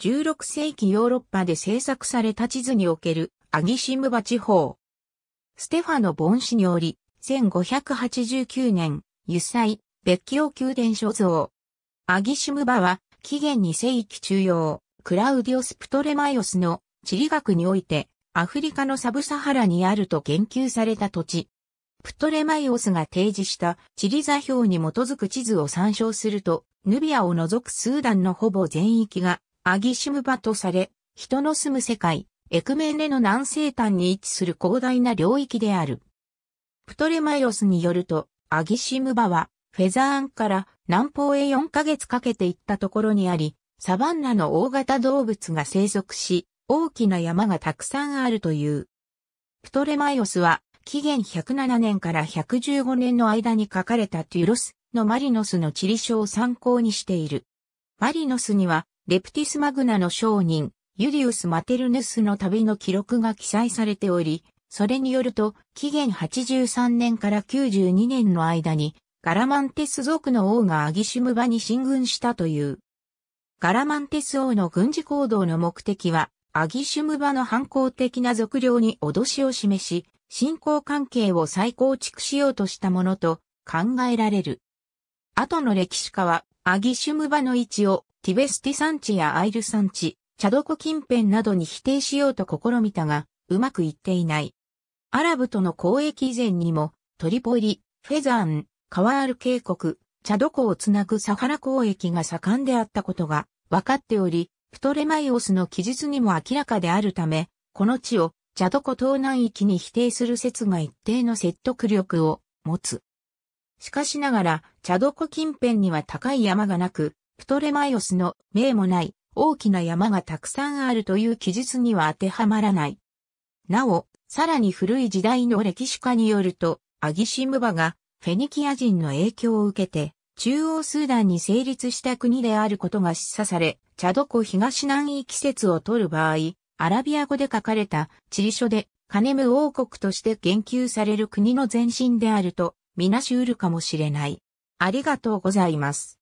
16世紀ヨーロッパで制作された地図におけるアギシムバ地方。ステファノ・ボン氏により、1589年、油彩、別居宮殿所蔵。アギシムバは、紀元2世紀中央、クラウディオス・プトレマイオスの地理学において、アフリカのサブサハラにあると言及された土地。プトレマイオスが提示した地理座標に基づく地図を参照すると、ヌビアを除くスーダンのほぼ全域がアギシムバとされ、人の住む世界、エクメネの南西端に位置する広大な領域である。プトレマイオスによると、アギシムバは、フェザーンから南方へ4ヶ月かけて行ったところにあり、サバンナの大型動物が生息し、大きな山がたくさんあるという。プトレマイオスは、紀元107年から115年の間に書かれたテュロスのマリノスの地理書を参考にしている。マリノスにはレプティスマグナの商人、ユリウス・マテルヌスの旅の記録が記載されており、それによると、紀元83年から92年の間に、ガラマンテス族の王がアギシュムバに進軍したという。ガラマンテス王の軍事行動の目的は、アギシュムバの反抗的な俗領に脅しを示し、信仰関係を再構築しようとしたものと考えられる。後の歴史家は、アギシュムバの位置をティベスティ山地やアイル山地、チャドコ近辺などに否定しようと試みたが、うまくいっていない。アラブとの交易以前にも、トリポリ、フェザーン、カワール渓谷、チャドコをつなぐサハラ交易が盛んであったことが分かっており、プトレマイオスの記述にも明らかであるため、この地をチャドコ東南域に否定する説が一定の説得力を持つ。しかしながら、チャドコ近辺には高い山がなく、プトレマイオスの名もない大きな山がたくさんあるという記述には当てはまらない。なお、さらに古い時代の歴史家によると、アギシムバがフェニキア人の影響を受けて、中央スーダンに成立した国であることが示唆され、チャド湖東南域説を取る場合、アラビア語で書かれた地理書でカネム王国として言及される国の前身であるとみなし得るかもしれない。ありがとうございます。